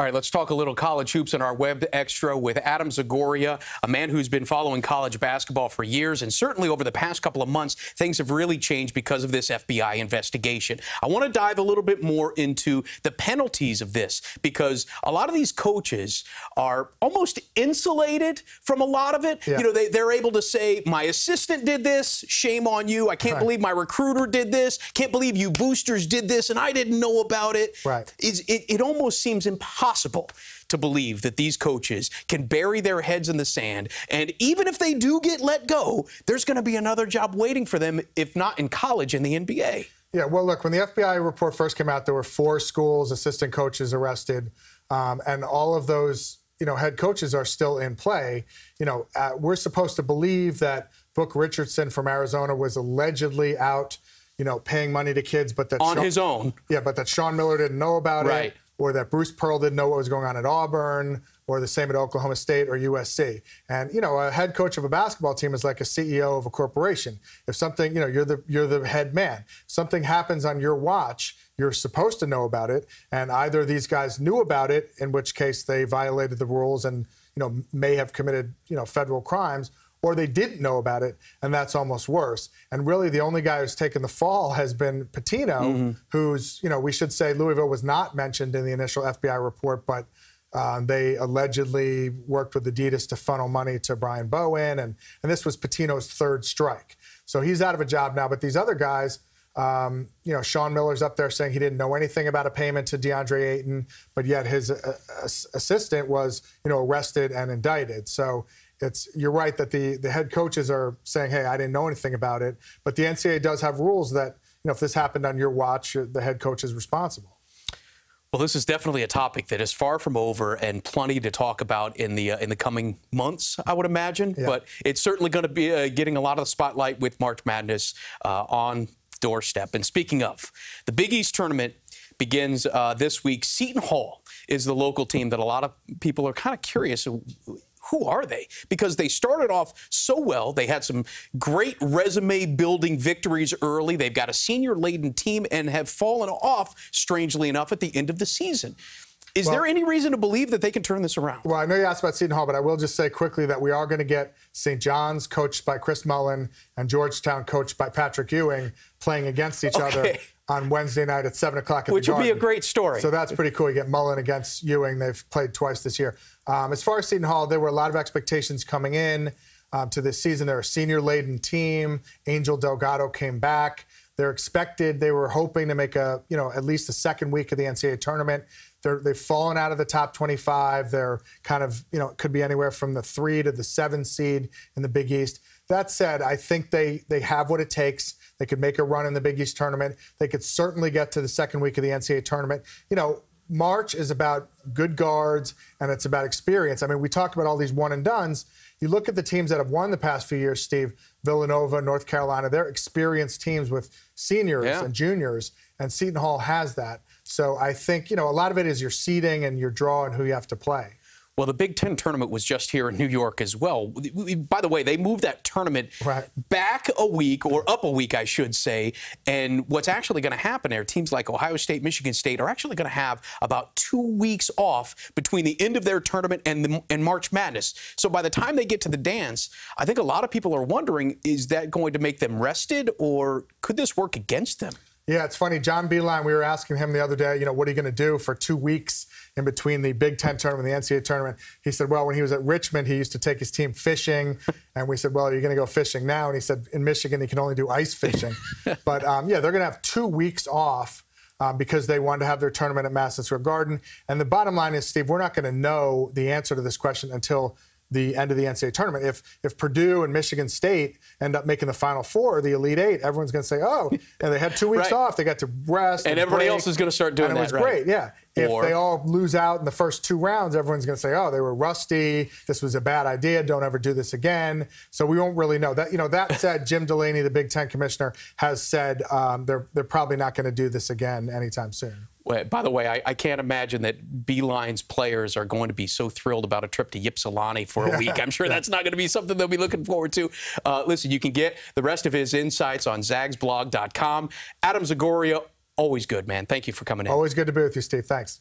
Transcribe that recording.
All right, let's talk a little college hoops in our web extra with Adam Zagoria, a man who's been following college basketball for years. And certainly over the past couple of months, things have really changed because of this FBI investigation. I want to dive a little bit more into the penalties of this because a lot of these coaches are almost insulated from a lot of it. Yeah. You know, they, are able to say, my assistant did this, shame on you. I can't right. believe my recruiter did this. Can't believe you boosters did this and I didn't know about it. Right. it, it almost seems impossible impossible to believe that these coaches can bury their heads in the sand. And even if they do get let go, there's going to be another job waiting for them, if not in college, in the NBA. Yeah, well, look, when the FBI report first came out, there were four schools, assistant coaches arrested, um, and all of those, you know, head coaches are still in play. You know, uh, we're supposed to believe that Book Richardson from Arizona was allegedly out, you know, paying money to kids, but that on Sean, his own. Yeah, but that Sean Miller didn't know about right. it or that Bruce Pearl didn't know what was going on at Auburn, or the same at Oklahoma State or USC. And you know, a head coach of a basketball team is like a CEO of a corporation. If something, you know, you're the you're the head man. Something happens on your watch, you're supposed to know about it. And either these guys knew about it, in which case they violated the rules and you know may have committed you know federal crimes, or they didn't know about it, and that's almost worse. And really, the only guy who's taken the fall has been Patino, mm-hmm. who's, you know, we should say Louisville was not mentioned in the initial FBI report, but uh, they allegedly worked with Adidas to funnel money to Brian Bowen, and, and this was Patino's third strike. So he's out of a job now, but these other guys, um, you know, Sean Miller's up there saying he didn't know anything about a payment to DeAndre Ayton, but yet his uh, uh assistant was, you know, arrested and indicted. So it's you're right that the the head coaches are saying, "Hey, I didn't know anything about it," but the NCAA does have rules that you know if this happened on your watch, the head coach is responsible. Well, this is definitely a topic that is far from over and plenty to talk about in the uh, in the coming months, I would imagine. Yeah. But it's certainly going to be uh, getting a lot of the spotlight with March Madness uh, on doorstep. And speaking of, the Big East tournament begins uh, this week. Seton Hall is the local team that a lot of people are kind of curious who are they? Because they started off so well. They had some great resume building victories early. They've got a senior laden team and have fallen off, strangely enough, at the end of the season. Is well, there any reason to believe that they can turn this around? Well, I know you asked about Seton Hall, but I will just say quickly that we are going to get St. John's coached by Chris Mullen and Georgetown coached by Patrick Ewing playing against each okay. other on Wednesday night at seven o'clock. Which would be a great story. So that's pretty cool. You get Mullen against Ewing. They've played twice this year. Um, as far as Seton Hall, there were a lot of expectations coming in um, to this season. They're a senior-laden team. Angel Delgado came back. They're expected. They were hoping to make a you know at least the second week of the NCAA tournament. They're, they've fallen out of the top 25. They're kind of you know could be anywhere from the three to the seven seed in the Big East. That said, I think they they have what it takes. They could make a run in the Big East tournament. They could certainly get to the second week of the NCAA tournament. You know, March is about good guards and it's about experience. I mean, we talk about all these one and duns. You look at the teams that have won the past few years, Steve, Villanova, North Carolina, they're experienced teams with seniors yeah. and juniors, and Seton Hall has that. So I think, you know, a lot of it is your seeding and your draw and who you have to play. Well, the Big Ten tournament was just here in New York as well. By the way, they moved that tournament right. back a week or up a week, I should say. And what's actually going to happen there, teams like Ohio State, Michigan State are actually going to have about two weeks off between the end of their tournament and, the, and March Madness. So by the time they get to the dance, I think a lot of people are wondering is that going to make them rested or could this work against them? Yeah, it's funny. John Beeline, we were asking him the other day, you know, what are you going to do for two weeks in between the Big Ten tournament and the NCAA tournament? He said, well, when he was at Richmond, he used to take his team fishing. And we said, well, are you going to go fishing now? And he said, in Michigan, he can only do ice fishing. but um, yeah, they're going to have two weeks off. Um, because they wanted to have their tournament at Madison Square Garden. And the bottom line is, Steve, we're not going to know the answer to this question until the end of the NCAA tournament. If if Purdue and Michigan State end up making the Final Four the Elite Eight, everyone's going to say, "Oh, and they had two weeks right. off. They got to rest." And, and everybody break, else is going to start doing and that. It was right. great, yeah. Or, if they all lose out in the first two rounds, everyone's going to say, "Oh, they were rusty. This was a bad idea. Don't ever do this again." So we won't really know that. You know, that said, Jim Delaney, the Big Ten commissioner, has said um, they're they're probably not going to do this again anytime soon by the way, I, I, can't imagine that Beeline's players are going to be so thrilled about a trip to Ypsilanti for a week. I'm sure that's not going to be something they'll be looking forward to. Uh, listen, you can get the rest of his insights on zagsblog.com. Adam Zagoria, always good, man. Thank you for coming in. Always good to be with you, Steve. Thanks.